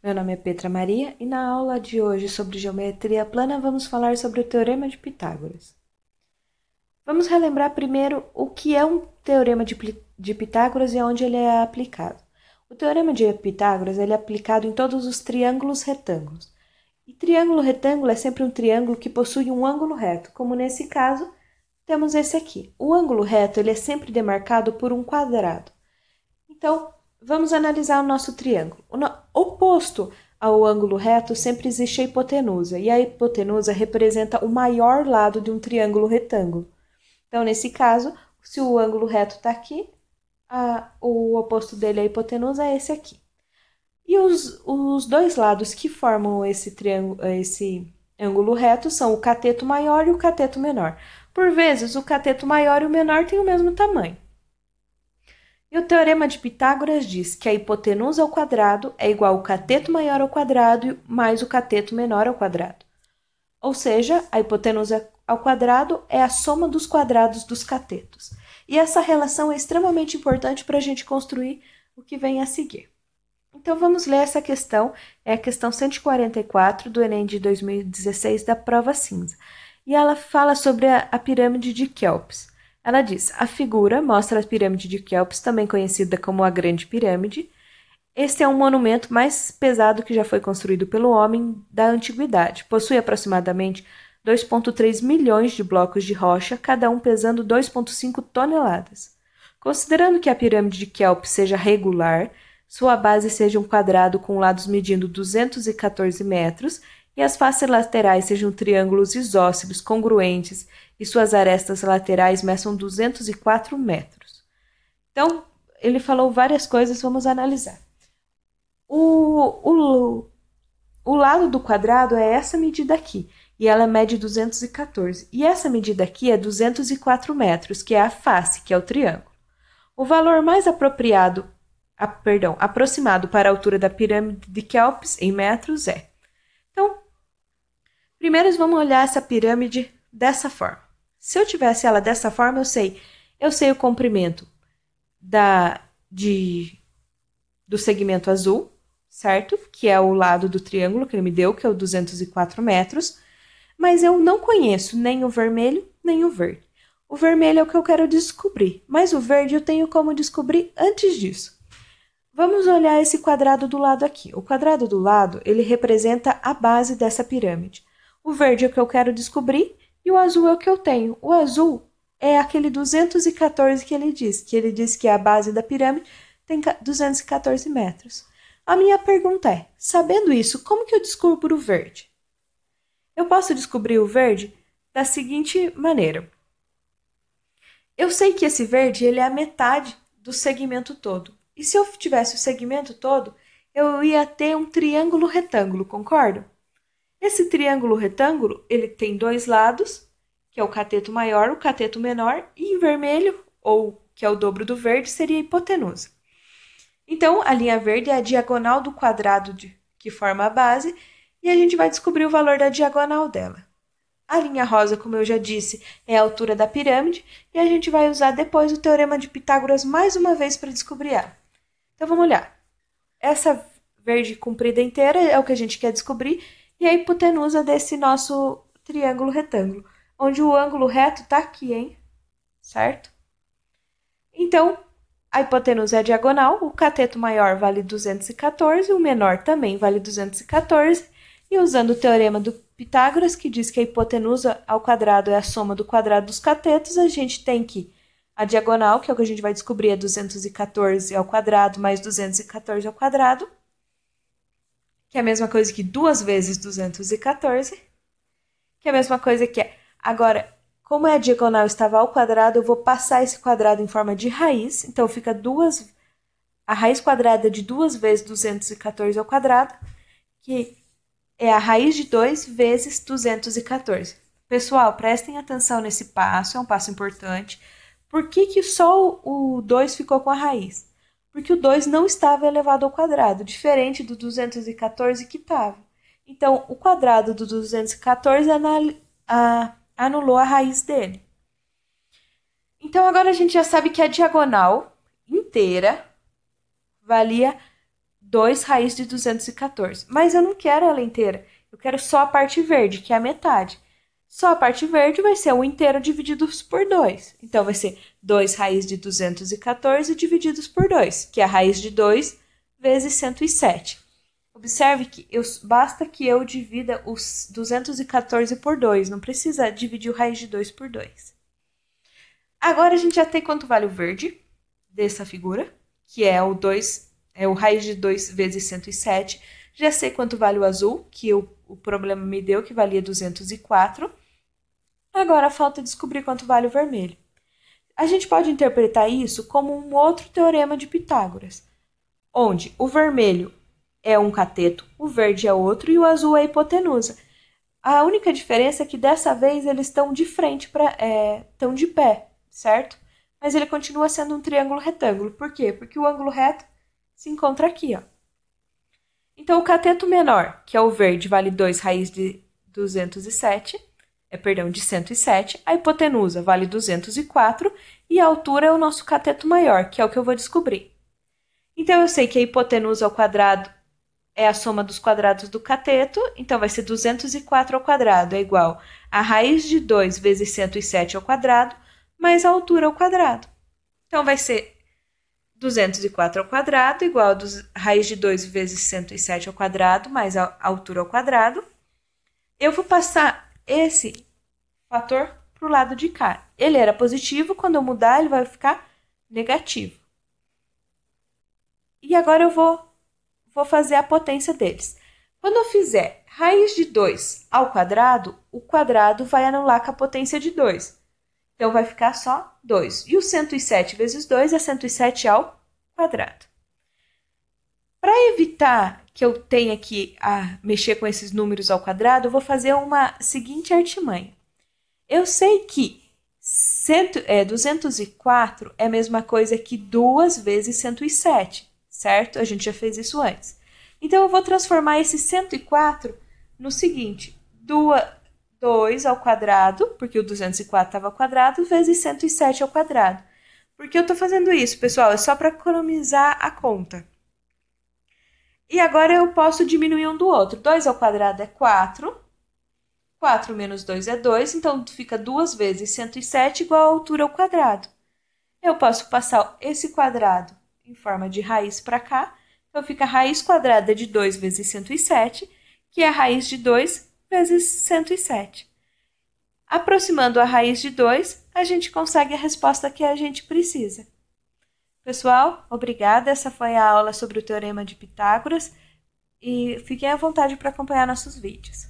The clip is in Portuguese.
Meu nome é Petra Maria e na aula de hoje sobre geometria plana vamos falar sobre o Teorema de Pitágoras. Vamos relembrar primeiro o que é um Teorema de, Pitágoras e onde ele é aplicado. O Teorema de Pitágoras ele é aplicado em todos os triângulos retângulos. E triângulo retângulo é sempre um triângulo que possui um ângulo reto, como nesse caso temos esse aqui. O ângulo reto ele é sempre demarcado por um quadrado. Então, Vamos analisar o nosso triângulo. O no... Oposto ao ângulo reto sempre existe a hipotenusa, e a hipotenusa representa o maior lado de um triângulo retângulo. Então, nesse caso, se o ângulo reto está aqui, a... o oposto dele é a hipotenusa é esse aqui. E os, os dois lados que formam esse, triângulo, esse ângulo reto são o cateto maior e o cateto menor. Por vezes, o cateto maior e o menor têm o mesmo tamanho. E o teorema de Pitágoras diz que a hipotenusa ao quadrado é igual ao cateto maior ao quadrado mais o cateto menor ao quadrado. Ou seja, a hipotenusa ao quadrado é a soma dos quadrados dos catetos. E essa relação é extremamente importante para a gente construir o que vem a seguir. Então vamos ler essa questão, é a questão 144 do Enem de 2016 da prova cinza. E ela fala sobre a, a pirâmide de Kelps. Ela diz: a figura mostra a pirâmide de Kelps, também conhecida como a Grande Pirâmide. Este é um monumento mais pesado que já foi construído pelo homem da antiguidade. Possui aproximadamente 2,3 milhões de blocos de rocha, cada um pesando 2,5 toneladas. Considerando que a pirâmide de Kelps seja regular, sua base seja um quadrado com lados medindo 214 metros e as faces laterais sejam triângulos isósceles congruentes e suas arestas laterais meçam 204 metros. Então, ele falou várias coisas, vamos analisar. O, o, o lado do quadrado é essa medida aqui, e ela mede 214. E essa medida aqui é 204 metros, que é a face, que é o triângulo. O valor mais apropriado, a, perdão, aproximado para a altura da pirâmide de Kelps em metros é Primeiro vamos olhar essa pirâmide dessa forma. Se eu tivesse ela dessa forma, eu sei, eu sei o comprimento da de do segmento azul, certo? Que é o lado do triângulo que ele me deu, que é o 204 metros. Mas eu não conheço nem o vermelho, nem o verde. O vermelho é o que eu quero descobrir, mas o verde eu tenho como descobrir antes disso. Vamos olhar esse quadrado do lado aqui. O quadrado do lado, ele representa a base dessa pirâmide. O verde é o que eu quero descobrir e o azul é o que eu tenho. O azul é aquele 214 que ele diz, que ele diz que a base da pirâmide tem 214 metros. A minha pergunta é: sabendo isso, como que eu descubro o verde? Eu posso descobrir o verde da seguinte maneira. Eu sei que esse verde ele é a metade do segmento todo. E se eu tivesse o segmento todo, eu ia ter um triângulo retângulo, concordo? Esse triângulo retângulo, ele tem dois lados, que é o cateto maior, o cateto menor, e em vermelho, ou que é o dobro do verde, seria a hipotenusa. Então, a linha verde é a diagonal do quadrado de, que forma a base, e a gente vai descobrir o valor da diagonal dela. A linha rosa, como eu já disse, é a altura da pirâmide, e a gente vai usar depois o teorema de Pitágoras mais uma vez para descobrir ela. Então, vamos olhar. Essa verde comprida inteira é o que a gente quer descobrir, e a hipotenusa desse nosso triângulo retângulo, onde o ângulo reto está aqui, hein? Certo? Então, a hipotenusa é diagonal, o cateto maior vale 214, o menor também vale 214, e usando o teorema do Pitágoras, que diz que a hipotenusa ao quadrado é a soma do quadrado dos catetos, a gente tem que a diagonal, que é o que a gente vai descobrir, é 214 ao quadrado mais 214 ao quadrado, que é a mesma coisa que 2 vezes 214, que é a mesma coisa que é, Agora, como é a diagonal estava ao quadrado, eu vou passar esse quadrado em forma de raiz, então fica duas a raiz quadrada de 2 vezes 214 ao quadrado, que é a raiz de 2 vezes 214. Pessoal, prestem atenção nesse passo, é um passo importante. Por que, que só o 2 ficou com a raiz? porque o 2 não estava elevado ao quadrado, diferente do 214 que estava. Então, o quadrado do 214 anulou a raiz dele. Então, agora a gente já sabe que a diagonal inteira valia 2 raiz de 214. Mas eu não quero ela inteira, eu quero só a parte verde, que é a metade. Só a parte verde vai ser o inteiro dividido por 2. Então, vai ser 2 raiz de 214 divididos por 2, que é a raiz de 2 vezes 107. Observe que eu, basta que eu divida os 214 por 2, não precisa dividir o raiz de 2 por 2. Agora, a gente já tem quanto vale o verde dessa figura, que é o 2, é o raiz de 2 vezes 107. Já sei quanto vale o azul, que o, o problema me deu, que valia 204. Agora falta descobrir quanto vale o vermelho. A gente pode interpretar isso como um outro teorema de Pitágoras, onde o vermelho é um cateto, o verde é outro e o azul é a hipotenusa. A única diferença é que dessa vez eles estão de frente para é, estão de pé, certo? Mas ele continua sendo um triângulo retângulo. Por quê? Porque o ângulo reto se encontra aqui, ó. Então o cateto menor, que é o verde, vale 2 raiz de 207 é perdão de 107, a hipotenusa vale 204 e a altura é o nosso cateto maior, que é o que eu vou descobrir. Então eu sei que a hipotenusa ao quadrado é a soma dos quadrados do cateto, então vai ser 204 ao quadrado é igual a raiz de 2 vezes 107 ao quadrado mais a altura ao quadrado. Então vai ser 204 ao quadrado igual a raiz de 2 vezes 107 ao quadrado mais a altura ao quadrado. Eu vou passar esse fator para o lado de cá. Ele era positivo, quando eu mudar, ele vai ficar negativo. E agora eu vou, vou fazer a potência deles. Quando eu fizer raiz de 2 ao quadrado, o quadrado vai anular com a potência de 2. Então, vai ficar só 2. E o 107 vezes 2 é 107 ao quadrado. Para evitar que eu tenha que ah, mexer com esses números ao quadrado, eu vou fazer uma seguinte artimanha. Eu sei que cento, é, 204 é a mesma coisa que 2 vezes 107, certo? A gente já fez isso antes. Então, eu vou transformar esse 104 no seguinte: 2 ao quadrado, porque o 204 estava ao quadrado, vezes 107 ao quadrado. Por que eu estou fazendo isso, pessoal? É só para economizar a conta. E agora eu posso diminuir um do outro. 2 ao quadrado é 4. 4 menos 2 é 2, então fica 2 vezes 107 igual à altura ao quadrado. Eu posso passar esse quadrado em forma de raiz para cá, então fica a raiz quadrada de 2 vezes 107, que é a raiz de 2 vezes 107. Aproximando a raiz de 2, a gente consegue a resposta que a gente precisa. Pessoal, obrigada. Essa foi a aula sobre o Teorema de Pitágoras e fiquem à vontade para acompanhar nossos vídeos.